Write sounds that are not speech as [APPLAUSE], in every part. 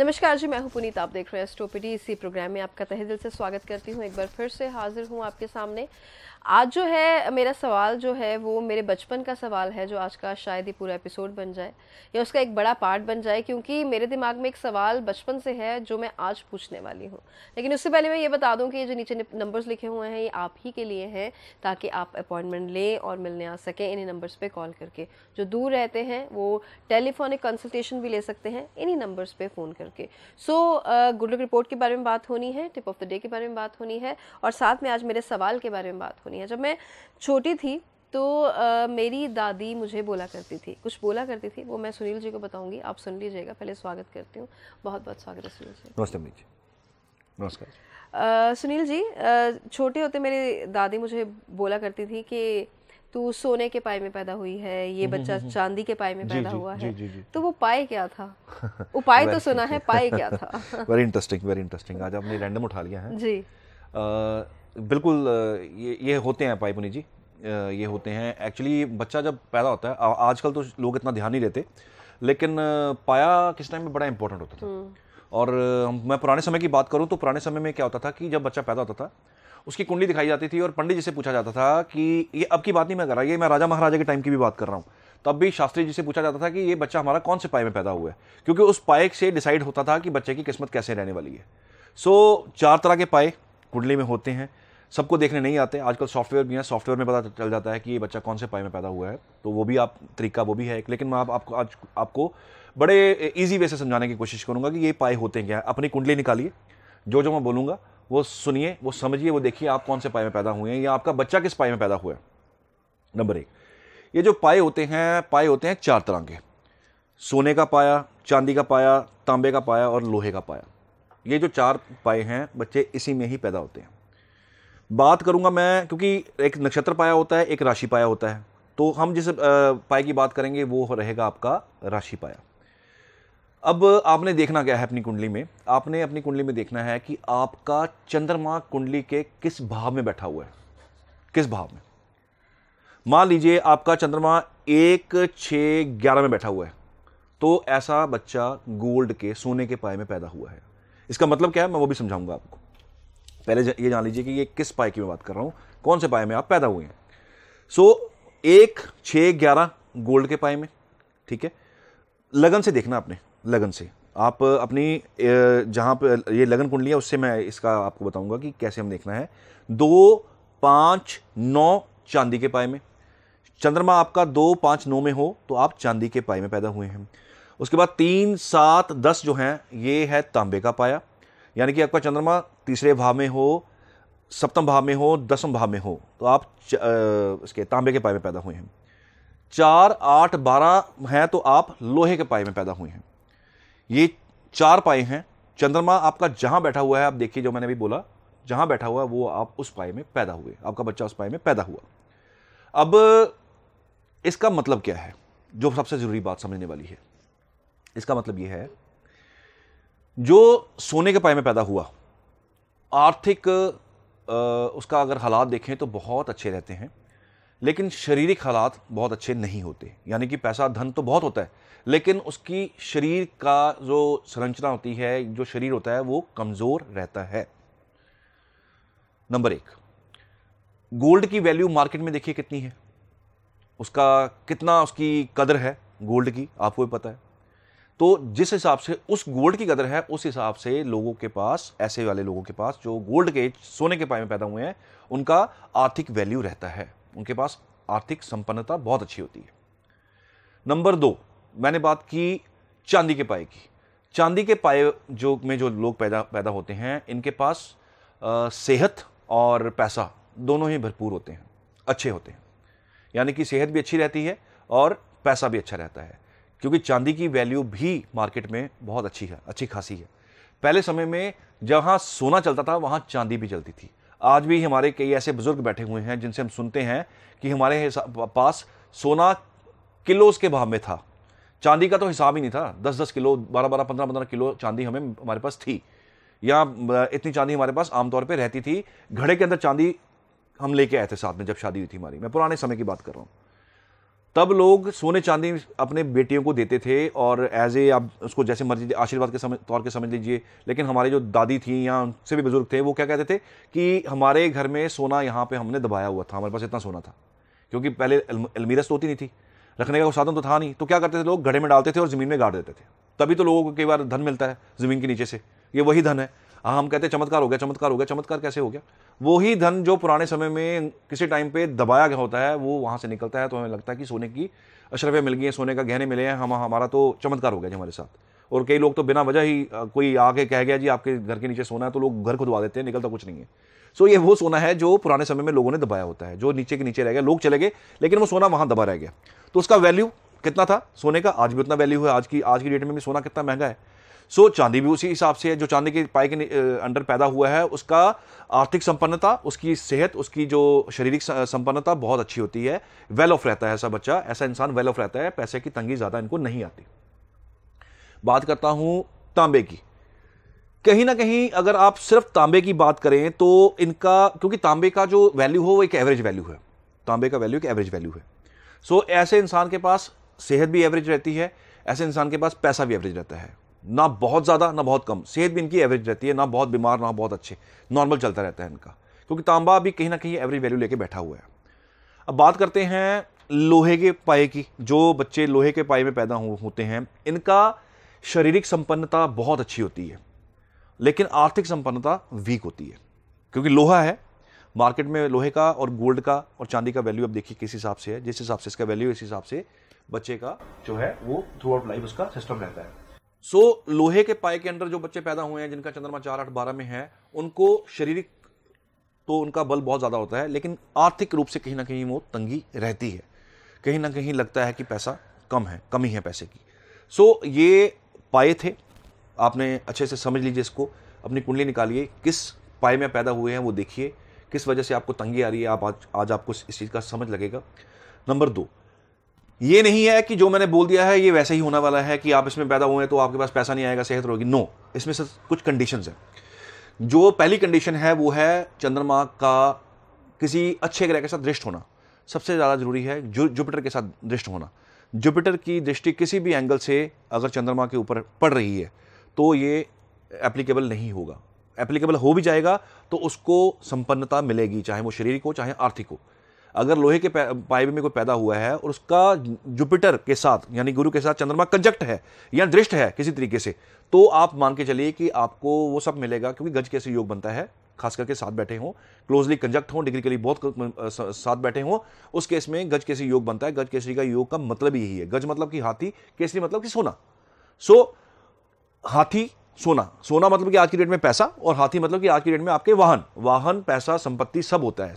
नमस्कार जी मैं हूं पुनीत आप देख रहे हैं एस्ट्रोपिटी इसी प्रोग्राम में आपका तहे दिल से स्वागत करती हूं एक बार फिर से हाजिर हूं आपके सामने आज जो है मेरा सवाल जो है वो मेरे बचपन का सवाल है जो आज का शायद ही पूरा एपिसोड बन जाए या उसका एक बड़ा पार्ट बन जाए क्योंकि मेरे दिमाग में एक सवाल बचपन से है जो मैं आज पूछने वाली हूँ लेकिन उससे पहले मैं ये बता दूँ कि ये जो नीचे नंबर्स लिखे हुए हैं ये आप ही के लिए हैं ताकि आप अपॉइंटमेंट लें और मिलने आ सकें इन्हीं नंबर्स पर कॉल करके जो दूर रहते हैं वो टेलीफोनिक कंसल्टेशन भी ले सकते हैं इन्हीं नंबर्स पर फ़ोन करके सो गुड लुक रिपोर्ट के बारे में बात होनी है टिप ऑफ द डे के बारे में बात होनी है और साथ में आज मेरे सवाल के बारे में बात होनी सुनी है जब मैं छोटी थी तो आ, मेरी दादी मुझे बोला करती थी कुछ बोला करती थी वो मैं सुनील जी को बताऊंगी आप सुन लीजिएगा पहले स्वागत करती हूँ बहुत बहुत स्वागत है सुनील जी नमस्ते जी नमस्कार सुनील जी छोटे होते मेरी दादी मुझे बोला करती थी कि तू सोने के पाए में पैदा हुई है ये हम्म, बच्चा हम्म, हम्म। चांदी के पाए में जी, पैदा जी, हुआ जी, है जी, जी, जी, तो वो पाए क्या था [LAUGHS] उपाय तो सुना है पाए क्या था वेरी इंटरेस्टिंग वेरी इंटरेस्टिंग आज आपने रैंडम उठा लिया है जी बिल्कुल ये ये होते हैं पाई पुनी जी ये होते हैं एक्चुअली बच्चा जब पैदा होता है आजकल तो लोग इतना ध्यान नहीं देते लेकिन पाया किस टाइम में बड़ा इंपॉर्टेंट होता था हम्म। और मैं पुराने समय की बात करूँ तो पुराने समय में क्या होता था कि जब बच्चा पैदा होता था उसकी कुंडली दिखाई जाती थी और पंडित जी से पूछा जाता था कि ये अब की बात नहीं मैं कर रहा ये मैं राजा महाराजा के टाइम की भी बात कर रहा हूँ तब भी शास्त्री जी से पूछा जाता था कि ये बच्चा हमारा कौन से पाए में पैदा हुआ है क्योंकि उस पाए से डिसाइड होता था कि बच्चे की किस्मत कैसे रहने वाली है सो चार तरह के पाए कुंडली में होते हैं सबको देखने नहीं आते आजकल सॉफ्टवेयर भी है सॉफ्टवेयर में पता चल जाता है कि ये बच्चा कौन से पाए में पैदा हुआ है तो वो भी आप तरीका वो भी है लेकिन मैं आप, आपको आज आपको बड़े ईजी वे से समझाने की कोशिश करूँगा कि ये पाए होते हैं क्या अपनी कुंडली निकालिए जो जो मैं बोलूँगा वो सुनिए वो समझिए वो देखिए आप कौन से पाए में पैदा हुए हैं या आपका बच्चा किस पाए में पैदा हुआ है नंबर एक ये जो पाए होते हैं पाए होते हैं चार तरह के सोने का पाया चांदी का पाया तांबे का पाया और लोहे का पाया ये जो चार पाए हैं बच्चे इसी में ही पैदा होते हैं बात करूंगा मैं क्योंकि एक नक्षत्र पाया होता है एक राशि पाया होता है तो हम जिस पाए की बात करेंगे वो रहेगा आपका राशि पाया अब आपने देखना क्या है अपनी कुंडली में आपने अपनी कुंडली में देखना है कि आपका चंद्रमा कुंडली के किस भाव में बैठा हुआ है किस भाव में मान लीजिए आपका चंद्रमा एक छः ग्यारह में बैठा हुआ है तो ऐसा बच्चा गोल्ड के सोने के पाए में पैदा हुआ है इसका मतलब क्या है मैं वो भी समझाऊंगा आपको पहले ये जान लीजिए कि ये किस पाए की मैं बात कर रहा हूँ कौन से पाए में आप पैदा हुए हैं सो so, एक छः ग्यारह गोल्ड के पाए में ठीक है लगन से देखना आपने लगन से आप अपनी जहाँ पर ये लगन कुंडली है उससे मैं इसका आपको बताऊँगा कि कैसे हम देखना है दो पाँच नौ चांदी के पाए में चंद्रमा आपका दो पाँच नौ में हो तो आप चांदी के पाए में पैदा हुए हैं उसके बाद तीन सात दस जो हैं ये है तांबे का पाया यानी कि आपका चंद्रमा तीसरे भाव में हो सप्तम भाव में हो दसम भाव में हो तो आप आ, इसके तांबे के पाए में पैदा हुए हैं चार आठ बारह हैं तो आप लोहे के पाए में पैदा हुए हैं ये चार पाए हैं चंद्रमा आपका जहां बैठा हुआ है आप देखिए जो मैंने अभी बोला जहां बैठा हुआ है वो आप उस पाए में पैदा हुए आपका बच्चा उस पाए में पैदा हुआ अब इसका मतलब क्या है जो सबसे ज़रूरी बात समझने वाली है इसका मतलब यह है जो सोने के पाए में पैदा हुआ आर्थिक उसका अगर हालात देखें तो बहुत अच्छे रहते हैं लेकिन शारीरिक हालात बहुत अच्छे नहीं होते यानी कि पैसा धन तो बहुत होता है लेकिन उसकी शरीर का जो संरचना होती है जो शरीर होता है वो कमज़ोर रहता है नंबर एक गोल्ड की वैल्यू मार्केट में देखिए कितनी है उसका कितना उसकी कदर है गोल्ड की आपको भी पता है तो जिस हिसाब से उस गोल्ड की कदर है उस हिसाब से लोगों के पास ऐसे वाले लोगों के पास जो गोल्ड के सोने के पाए में पैदा हुए हैं उनका आर्थिक वैल्यू रहता है उनके पास आर्थिक संपन्नता बहुत अच्छी होती है नंबर दो मैंने बात की चांदी के पाए की चांदी के पाए जो में जो लोग पैदा पैदा होते हैं इनके पास आ, सेहत और पैसा दोनों ही भरपूर होते हैं अच्छे होते हैं यानी कि सेहत भी अच्छी रहती है और पैसा भी अच्छा रहता है क्योंकि चांदी की वैल्यू भी मार्केट में बहुत अच्छी है अच्छी खासी है पहले समय में जहाँ सोना चलता था वहाँ चांदी भी चलती थी आज भी हमारे कई ऐसे बुजुर्ग बैठे हुए हैं जिनसे हम सुनते हैं कि हमारे पास सोना किलोस के भाव में था चांदी का तो हिसाब ही नहीं था दस दस किलो बारह बारह पंद्रह पंद्रह किलो चांदी हमें हमारे पास थी या इतनी चांदी हमारे पास आमतौर पर रहती थी घड़े के अंदर चांदी हम लेके आए थे साथ में जब शादी हुई थी हमारी मैं पुराने समय की बात कर रहा हूँ तब लोग सोने चांदी अपने बेटियों को देते थे और एज ए आप उसको जैसे मर्जी आशीर्वाद के समझ तौर के समझ लीजिए लेकिन हमारी जो दादी थी या उनसे भी बुजुर्ग थे वो क्या कहते थे कि हमारे घर में सोना यहाँ पे हमने दबाया हुआ था हमारे पास इतना सोना था क्योंकि पहले अलमीरस तो होती नहीं थी रखने का साधन तो था नहीं तो क्या करते थे लोग घड़े में डालते थे और ज़मीन में गाड़ देते थे तभी तो लोगों को कई बार धन मिलता है ज़मीन के नीचे से ये वही धन है हाँ हम कहते हैं चमत्कार हो गया चमत्कार हो गया चमत्कार कैसे हो गया वही धन जो पुराने समय में किसी टाइम पे दबाया गया होता है वो वहाँ से निकलता है तो हमें लगता है कि सोने की अशरफे मिल गई हैं सोने का गहने मिले हैं हम हमारा तो चमत्कार हो गया जी हमारे साथ और कई लोग तो बिना वजह ही कोई आके कह गया जी आपके घर के नीचे सोना है तो लोग घर खुदवा देते हैं निकलता कुछ नहीं है सो ये वो सोना है जो पुराने समय में लोगों ने दबाया होता है जो नीचे के नीचे रह गया लोग चले गए लेकिन वो सोना वहाँ दबा रह गया तो उसका वैल्यू कितना था सोने का आज भी उतना वैल्यू है आज की आज की डेट में भी सोना कितना महंगा है सो चांदी भी उसी हिसाब से है जो चांदी के पाए के अंडर पैदा हुआ है उसका आर्थिक संपन्नता उसकी सेहत उसकी जो शारीरिक संपन्नता बहुत अच्छी होती है वेल ऑफ रहता है ऐसा बच्चा ऐसा इंसान वेल ऑफ रहता है पैसे की तंगी ज़्यादा इनको नहीं आती बात करता हूँ तांबे की कहीं ना कहीं अगर आप सिर्फ तांबे की बात करें तो इनका क्योंकि तांबे का जो वैल्यू हो वो एक एवरेज वैल्यू है तांबे का वैल्यू एक एवरेज वैल्यू है सो so, ऐसे इंसान के पास सेहत भी एवरेज रहती है ऐसे इंसान के पास पैसा भी एवरेज रहता है ना बहुत ज़्यादा ना बहुत कम सेहत भी इनकी एवरेज रहती है ना बहुत बीमार ना बहुत अच्छे नॉर्मल चलता रहता है इनका क्योंकि तांबा भी कहीं ना कहीं एवरेज वैल्यू लेके बैठा हुआ है अब बात करते हैं लोहे के पाए की जो बच्चे लोहे के पाए में पैदा हो, होते हैं इनका शारीरिक संपन्नता बहुत अच्छी होती है लेकिन आर्थिक संपन्नता वीक होती है क्योंकि लोहा है मार्केट में लोहे का और गोल्ड का और चांदी का वैल्यू अब देखिए किस हिसाब से है जिस हिसाब से इसका वैल्यू इस हिसाब से बच्चे का जो है वो थ्रू आउट लाइफ उसका सिस्टम रहता है सो so, लोहे के पाए के अंदर जो बच्चे पैदा हुए हैं जिनका चंद्रमा चार आठ बारह में है उनको शारीरिक तो उनका बल बहुत ज़्यादा होता है लेकिन आर्थिक रूप से कहीं ना कहीं वो तंगी रहती है कहीं ना कहीं लगता है कि पैसा कम है कमी है पैसे की सो so, ये पाए थे आपने अच्छे से समझ लीजिए इसको अपनी कुंडली निकालिए किस पाए में पैदा हुए हैं वो देखिए किस वजह से आपको तंगी आ रही है आप आज आज आपको इस चीज़ का समझ लगेगा नंबर दो ये नहीं है कि जो मैंने बोल दिया है ये वैसे ही होने वाला है कि आप इसमें पैदा हुए हैं तो आपके पास पैसा नहीं आएगा सेहत रहोगी नो इसमें से कुछ कंडीशंस हैं जो पहली कंडीशन है वो है चंद्रमा का किसी अच्छे ग्रह के साथ दृष्ट होना सबसे ज़्यादा जरूरी है जु, जुपिटर के साथ दृष्ट होना जुपिटर की दृष्टि किसी भी एंगल से अगर चंद्रमा के ऊपर पड़ रही है तो ये एप्लीकेबल नहीं होगा एप्लीकेबल हो भी जाएगा तो उसको संपन्नता मिलेगी चाहे वो शरीर को चाहे आर्थिक हो अगर लोहे के पाइप में कोई पैदा हुआ है और उसका जुपिटर के साथ यानी गुरु के साथ चंद्रमा कंजक्ट है या दृष्ट है किसी तरीके से तो आप मान के चलिए कि आपको वो सब मिलेगा क्योंकि गज कैसे योग बनता है खास करके साथ बैठे हों क्लोजली कंजक्ट हों डिग्री के लिए बहुत साथ बैठे हों उस केस में गज कैसे योग बनता है गज केसरी का योग का मतलब यही है गज मतलब कि हाथी केसरी मतलब कि सोना सो हाथी सोना सोना मतलब कि आज की डेट में पैसा और हाथी मतलब कि आज की डेट में आपके वाहन वाहन पैसा संपत्ति सब होता है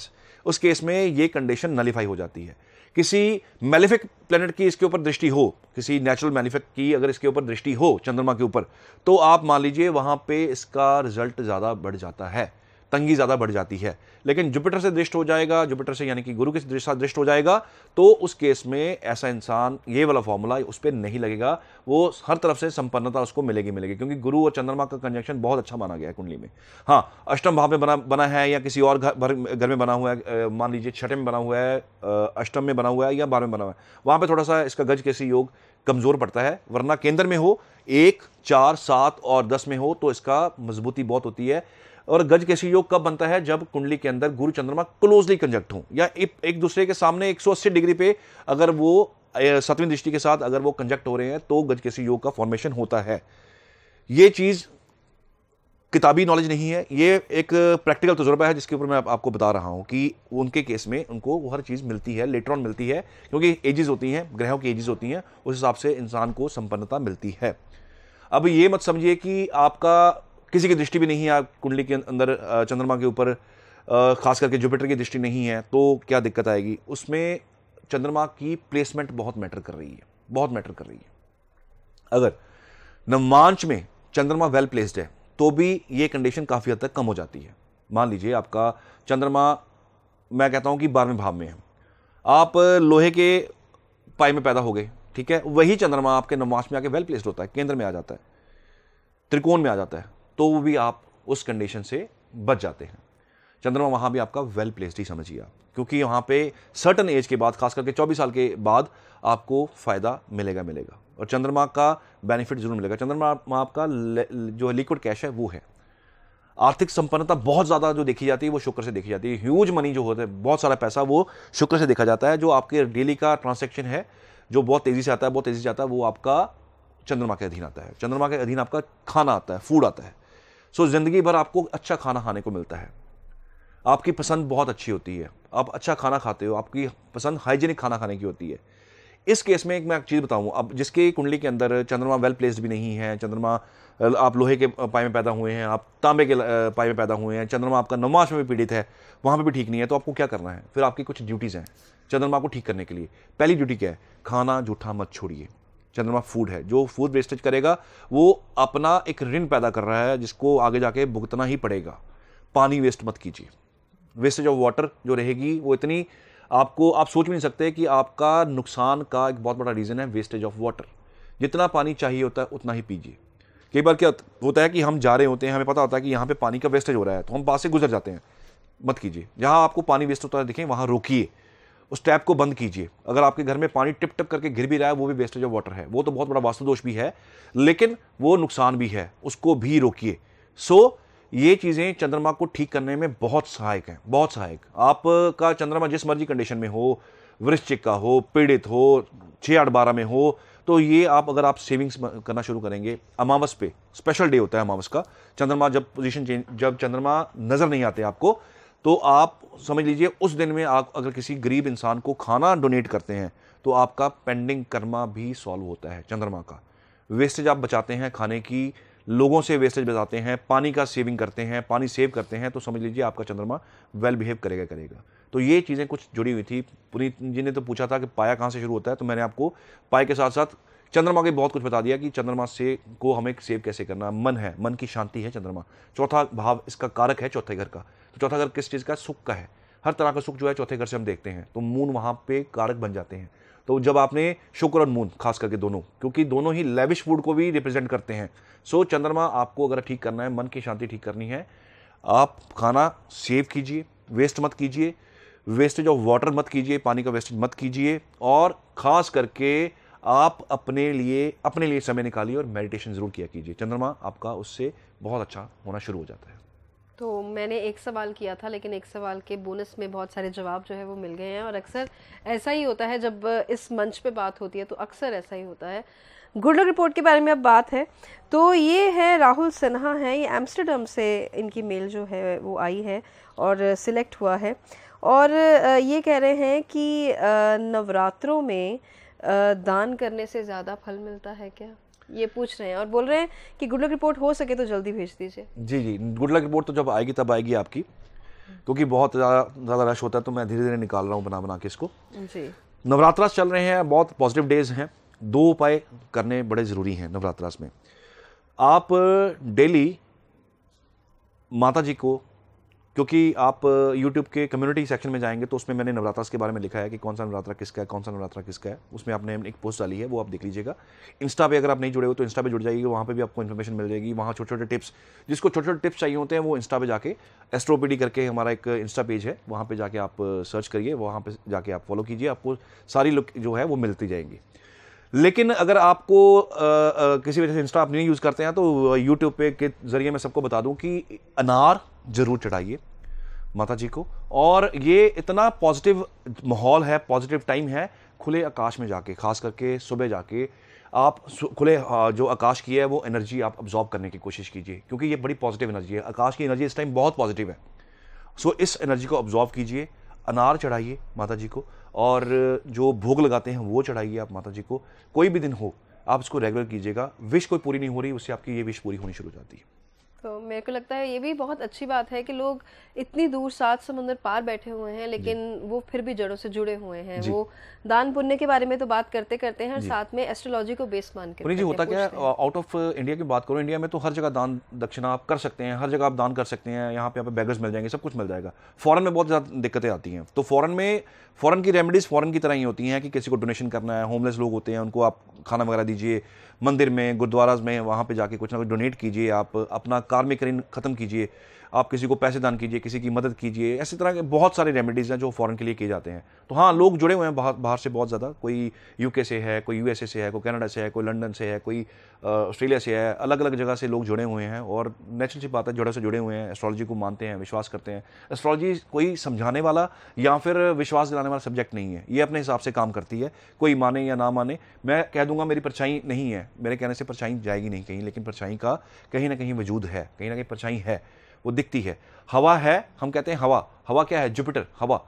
उस केस में ये कंडीशन नलीफाई हो जाती है किसी मेलिफिक प्लेनेट की इसके ऊपर दृष्टि हो किसी नेचुरल मेलिफिक की अगर इसके ऊपर दृष्टि हो चंद्रमा के ऊपर तो आप मान लीजिए वहाँ पे इसका रिजल्ट ज़्यादा बढ़ जाता है तंगी ज़्यादा बढ़ जाती है लेकिन जुपिटर से दृष्ट हो जाएगा जुपिटर से यानी कि गुरु के दृष्ट दृष्ट हो जाएगा तो उस केस में ऐसा इंसान ये वाला फॉर्मूला उस पर नहीं लगेगा वो हर तरफ से संपन्नता उसको मिलेगी मिलेगी क्योंकि गुरु और चंद्रमा का कंजक्शन बहुत अच्छा माना गया है कुंडली में हाँ अष्टम भाव में बना बना है या किसी और घर घर में बना हुआ है मान लीजिए छठे में बना हुआ है अष्टम में बना हुआ है या बारह में बना हुआ है वहाँ पर थोड़ा सा इसका गज कैसी योग कमज़ोर पड़ता है वरना केंद्र में हो एक चार सात और दस में हो तो इसका मजबूती बहुत होती है और गज कैसी योग कब बनता है जब कुंडली के अंदर गुरु चंद्रमा क्लोजली कंजक्ट हो या एक दूसरे के सामने 180 डिग्री पे अगर वो सातवीं दृष्टि के साथ अगर वो कंजक्ट हो रहे हैं तो गज केसी योग का फॉर्मेशन होता है ये चीज़ किताबी नॉलेज नहीं है ये एक प्रैक्टिकल तजुर्बा है जिसके ऊपर मैं आप, आपको बता रहा हूँ कि उनके केस में उनको हर चीज़ मिलती है लेटर ऑन मिलती है क्योंकि एजेस होती हैं ग्रहों की एजेस होती हैं उस हिसाब से इंसान को संपन्नता मिलती है अब ये मत समझिए कि आपका किसी की दृष्टि भी नहीं है कुंडली के अंदर चंद्रमा के ऊपर खास करके जुपिटर की दृष्टि नहीं है तो क्या दिक्कत आएगी उसमें चंद्रमा की प्लेसमेंट बहुत मैटर कर रही है बहुत मैटर कर रही है अगर नवमांच में चंद्रमा वेल प्लेस्ड है तो भी ये कंडीशन काफ़ी हद तक कम हो जाती है मान लीजिए आपका चंद्रमा मैं कहता हूँ कि बारहवें भाव में है आप लोहे के पाई में पैदा हो गए ठीक है वही चंद्रमा आपके नवमांच में आके वेल प्लेस्ड होता है केंद्र में आ जाता है त्रिकोण में आ जाता है तो वो भी आप उस कंडीशन से बच जाते हैं चंद्रमा वहाँ भी आपका वेल प्लेस्ड ही समझिए आप क्योंकि वहाँ पे सर्टन एज के बाद खास करके 24 साल के बाद आपको फ़ायदा मिलेगा मिलेगा और चंद्रमा का बेनिफिट जरूर मिलेगा चंद्रमा आपका जो लिक्विड कैश है वो है आर्थिक संपन्नता बहुत ज़्यादा जो देखी जाती है वो शुक्र से देखी जाती है ह्यूज मनी जो होता है बहुत सारा पैसा वो शुक्र से देखा जाता है जो आपके डेली का ट्रांसैक्शन है जो बहुत तेज़ी से आता है बहुत तेज़ी से आता है वो आपका चंद्रमा के अधीन आता है चंद्रमा के अधीन आपका खाना आता है फूड आता है सो ज़िंदगी भर आपको अच्छा खाना खाने को मिलता है आपकी पसंद बहुत अच्छी होती है आप अच्छा खाना खाते हो आपकी पसंद हाइजीनिक खाना खाने की होती है इस केस में एक मैं एक चीज़ बताऊँ अब जिसके कुंडली के अंदर चंद्रमा वेल प्लेस्ड भी नहीं है चंद्रमा आप लोहे के पाए में पैदा हुए हैं आप तांबे के पाए में पैदा हुए हैं चंद्रमा आपका नमाश में भी पीड़ित है वहाँ पर भी ठीक नहीं है तो आपको क्या करना है फिर आपकी कुछ ड्यूटीज़ हैं चंद्रमा को ठीक करने के लिए पहली ड्यूटी क्या है खाना जूठा मत छोड़िए चंद्रमा फूड है जो फूड वेस्टेज करेगा वो अपना एक ऋण पैदा कर रहा है जिसको आगे जाके भुगतना ही पड़ेगा पानी वेस्ट मत कीजिए वेस्टेज ऑफ वाटर जो रहेगी वो इतनी आपको आप सोच भी नहीं सकते कि आपका नुकसान का एक बहुत बड़ा रीज़न है वेस्टेज ऑफ वाटर जितना पानी चाहिए होता है उतना ही पीजिए कई बार क्या होता है कि हम जा रहे होते हैं हमें पता होता है कि यहाँ पे पानी का वेस्टेज हो रहा है तो हम पास से गुजर जाते हैं मत कीजिए जहाँ आपको पानी वेस्ट होता है दिखें वहाँ रोकिए उस टैप को बंद कीजिए अगर आपके घर में पानी टिप टिप करके गिर भी रहा है वो भी वेस्टेज ऑफ वाटर है वो तो बहुत बड़ा वास्तु दोष भी है लेकिन वो नुकसान भी है उसको भी रोकिए सो so, ये चीज़ें चंद्रमा को ठीक करने में बहुत सहायक हैं बहुत सहायक आपका चंद्रमा जिस मर्जी कंडीशन में हो वृश्चिक का हो पीड़ित हो छः आठ बारह में हो तो ये आप अगर आप सेविंग्स करना शुरू करेंगे अमावस पे स्पेशल डे होता है अमावस का चंद्रमा जब पोजीशन चेंज जब चंद्रमा नज़र नहीं आते आपको तो आप समझ लीजिए उस दिन में आप अगर किसी गरीब इंसान को खाना डोनेट करते हैं तो आपका पेंडिंग कर्मा भी सॉल्व होता है चंद्रमा का वेस्टेज आप बचाते हैं खाने की लोगों से वेस्टेज बचाते हैं पानी का सेविंग करते हैं पानी सेव करते हैं तो समझ लीजिए आपका चंद्रमा वेल बिहेव करेगा करेगा तो ये चीज़ें कुछ जुड़ी हुई थी पुनीत जी ने तो पूछा था कि पाया कहाँ से शुरू होता है तो मैंने आपको पाए के साथ साथ चंद्रमा के बहुत कुछ बता दिया कि चंद्रमा से को हमें सेव कैसे करना मन है मन की शांति है चंद्रमा चौथा भाव इसका कारक है चौथे घर का तो चौथा घर किस चीज़ का सुख का है हर तरह का सुख जो है चौथे घर से हम देखते हैं तो मून वहाँ पे कारक बन जाते हैं तो जब आपने शुक्र और मून खास करके दोनों क्योंकि दोनों ही लेविश फूड को भी रिप्रेजेंट करते हैं सो चंद्रमा आपको अगर ठीक करना है मन की शांति ठीक करनी है आप खाना सेव कीजिए वेस्ट मत कीजिए वेस्टेज ऑफ वाटर मत कीजिए पानी का वेस्टेज मत कीजिए और ख़ास करके आप अपने लिए अपने लिए समय निकालिए और मेडिटेशन ज़रूर किया कीजिए चंद्रमा आपका उससे बहुत अच्छा होना शुरू हो जाता है तो मैंने एक सवाल किया था लेकिन एक सवाल के बोनस में बहुत सारे जवाब जो है वो मिल गए हैं और अक्सर ऐसा ही होता है जब इस मंच पे बात होती है तो अक्सर ऐसा ही होता है गुड लक रिपोर्ट के बारे में अब बात है तो ये है राहुल सिन्हा है ये एम्स्टरडम से इनकी मेल जो है वो आई है और सिलेक्ट हुआ है और ये कह रहे हैं कि नवरात्रों में दान करने से ज़्यादा फल मिलता है क्या ये पूछ रहे हैं और बोल रहे हैं कि गुड लक रिपोर्ट हो सके तो जल्दी भेज दीजिए जी जी गुड लक रिपोर्ट तो जब आएगी तब आएगी आपकी क्योंकि बहुत ज़्यादा रश होता है तो मैं धीरे धीरे निकाल रहा हूँ बना बना के इसको जी नवरात्रा चल रहे हैं बहुत पॉजिटिव डेज हैं दो उपाय करने बड़े ज़रूरी हैं नवरात्रा में आप डेली माता जी को क्योंकि आप यूट्यूब के कम्युनिटी सेक्शन में जाएंगे तो उसमें मैंने नवरात्रा के बारे में लिखा है कि कौन सा नवरात्रा किसका है कौन सा नवरात्रा किसका है उसमें आपने एक पोस्ट डाली है वो आप देख लीजिएगा इंस्टा पे अगर आप नहीं जुड़े हो तो इंस्टा पे जुड़ जाइए वहाँ पे भी आपको इन्फॉर्मेशन मिल जाएगी वहाँ छोटे छोटे टिप्स जिसको छोटे छोटे टिप्स चाहिए होते हैं वो इंस्टा पे जाके एस्ट्रोपीडी करके हमारा एक इंस्टा पेज है वहाँ पर जाके आप सर्च करिए वहाँ पर जाके आप फॉलो कीजिए आपको सारी लुक जो है वो मिलती जाएंगी लेकिन अगर आपको आ, आ, किसी वजह से इंस्टा आप नहीं यूज़ करते हैं तो यूट्यूब पे के ज़रिए मैं सबको बता दूं कि अनार ज़रूर चढ़ाइए माता जी को और ये इतना पॉजिटिव माहौल है पॉजिटिव टाइम है खुले आकाश में जाके खास करके सुबह जाके आप खुले जो आकाश की है वो एनर्जी आप अब्जॉर्ब करने की कोशिश कीजिए क्योंकि ये बड़ी पॉजिटिव एनर्जी है आकाश की एनर्जी इस टाइम बहुत पॉजिटिव है सो इस एनर्जी को ऑब्जॉर्व कीजिए अनार चढ़ाइए माता जी को और जो भोग लगाते हैं वो चढ़ाइए आप माता जी को कोई भी दिन हो आप इसको रेगुलर कीजिएगा विश कोई पूरी नहीं हो रही उससे आपकी ये विश पूरी होनी शुरू हो जाती है तो मेरे को लगता है ये भी बहुत अच्छी बात है कि लोग इतनी दूर सात समुद्र पार बैठे हुए हैं लेकिन वो फिर भी जड़ों से जुड़े हुए हैं वो दान पुण्य के बारे में तो बात करते करते हैं और साथ में एस्ट्रोलॉजी को बेस मान के जी होता क्या आउट ऑफ इंडिया की बात करो इंडिया में तो हर जगह दान दक्षिणा आप कर सकते हैं हर जगह आप दान कर सकते हैं यहाँ पे आप बैगर्स मिल जाएंगे सब कुछ मिल जाएगा फॉरन में बहुत ज़्यादा दिक्कतें आती हैं तो फॉरन में फॉरन की रेमेडीज़ फॉरन की तरह ही होती हैं कि किसी को डोनेशन करना है होमलेस लोग होते हैं उनको आप खाना वगैरह दीजिए मंदिर में गुरुद्वारा में वहाँ पर जाके कुछ ना कुछ डोनेट कीजिए आप अपना कार्मिक ऋण खत्म कीजिए आप किसी को पैसे दान कीजिए किसी की मदद कीजिए ऐसी तरह के बहुत सारे रेमेडीज़ हैं जो फ़ॉरन के लिए किए जाते हैं तो हाँ लोग जुड़े हुए हैं बाहर बाहर से बहुत ज़्यादा कोई यूके से है कोई यूएसए से है कोई कनाडा से है कोई लंदन से है कोई ऑस्ट्रेलिया से है अलग अलग जगह से लोग जुड़े हुए हैं और नेचुरल सी बात है जड़ों से जुड़े हुए हैं एस्ट्रोलॉजी को मानते हैं विश्वास करते हैं एस्ट्रोलॉजी कोई समझाने वाला या फिर विश्वास दिलाने वाला सब्जेक्ट नहीं है ये अपने हिसाब से काम करती है कोई माने या ना माने मैं कह दूंगा मेरी परछाई नहीं है मेरे कहने से परछाई जाएगी नहीं कहीं लेकिन परछाई का कहीं ना कहीं वजूद है कहीं ना कहीं परछाई है वो दिखती है हवा है हम कहते हैं हवा हवा क्या है जुपिटर हवा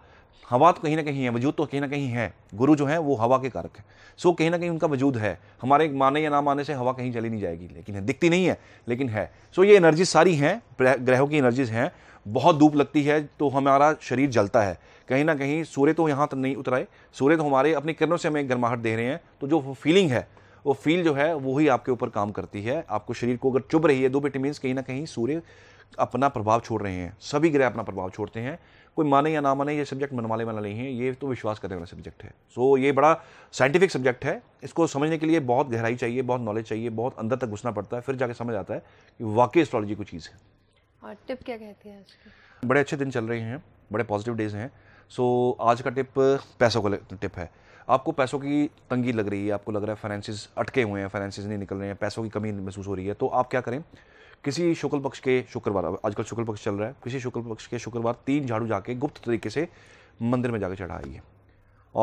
हवा तो कहीं ना कहीं है वजूद तो कहीं ना कहीं है गुरु जो है वो हवा के कारक है सो कहीं ना कहीं उनका वजूद है हमारे माने या ना माने से हवा कहीं चली नहीं जाएगी लेकिन है दिखती नहीं है लेकिन है सो ये एनर्जी सारी हैं ग्रहों की एनर्जीज हैं बहुत धूप लगती है तो हमारा शरीर जलता है कहीं ना कहीं सूर्य तो यहाँ तक नहीं उतराए सूर्य तो हमारे अपनी किरणों से हमें गर्माहट दे रहे हैं तो जो फीलिंग है वो फील जो है वो ही आपके ऊपर काम करती है आपको शरीर को अगर चुभ रही है दो बेटी मीन्स कहीं ना कहीं सूर्य अपना प्रभाव छोड़ रहे हैं सभी ग्रह अपना प्रभाव छोड़ते हैं कोई माने या ना माने ये सब्जेक्ट मनवाले वाला नहीं है ये तो विश्वास करने वाला सब्जेक्ट है सो so, ये बड़ा साइंटिफिक सब्जेक्ट है इसको समझने के लिए बहुत गहराई चाहिए बहुत नॉलेज चाहिए बहुत अंदर तक घुसना पड़ता है फिर जाके समझ आता है कि वाकई एस्ट्रोलॉजी कोई चीज़ है और टिप क्या कहती है आज बड़े अच्छे दिन चल रहे हैं बड़े पॉजिटिव डेज हैं सो so, आज का टिप पैसों का टिप है आपको पैसों की तंगी लग रही है आपको लग रहा है फाइनेंसिस अटके हुए हैं फाइनेंसिस नहीं निकल रहे हैं पैसों की कमी महसूस हो रही है तो आप क्या करें किसी शुक्ल पक्ष के शुक्रवार आजकल शुक्ल पक्ष चल रहा है किसी शुक्ल पक्ष के शुक्रवार तीन झाड़ू जाके गुप्त तरीके से मंदिर में चढ़ा चढ़ाइए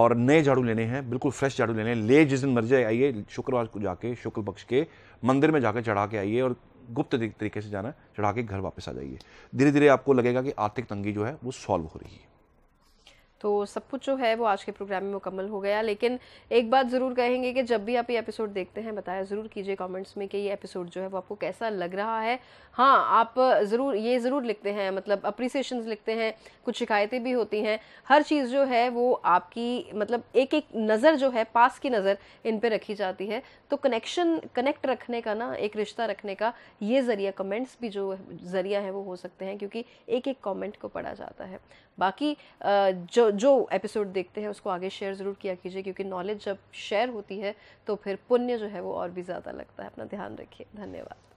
और नए झाड़ू लेने हैं बिल्कुल फ्रेश झाड़ू लेने हैं ले जिस दिन मर्जी आइए शुक्रवार को जाके शुक्ल पक्ष के मंदिर में जाकर चढ़ा के आइए और गुप्त तरीके से जाना चढ़ा के घर वापस आ जाइए धीरे धीरे आपको लगेगा कि आर्थिक तंगी जो है वो सॉल्व हो रही है तो सब कुछ जो है वो आज के प्रोग्राम में मुकम्मल हो गया लेकिन एक बात ज़रूर कहेंगे कि जब भी आप ये एपिसोड देखते हैं बताया ज़रूर कीजिए कमेंट्स में कि ये एपिसोड जो है वो आपको कैसा लग रहा है हाँ आप ज़रूर ये ज़रूर लिखते हैं मतलब अप्रिसिएशन लिखते हैं कुछ शिकायतें भी होती हैं हर चीज़ जो है वो आपकी मतलब एक एक नज़र जो है पास की नज़र इन पर रखी जाती है तो कनेक्शन कनेक्ट रखने का ना एक रिश्ता रखने का ये ज़रिया कमेंट्स भी जो ज़रिया है वो हो सकते हैं क्योंकि एक एक कॉमेंट को पढ़ा जाता है बाकी जो जो एपिसोड देखते हैं उसको आगे शेयर ज़रूर किया कीजिए क्योंकि नॉलेज जब शेयर होती है तो फिर पुण्य जो है वो और भी ज़्यादा लगता है अपना ध्यान रखिए धन्यवाद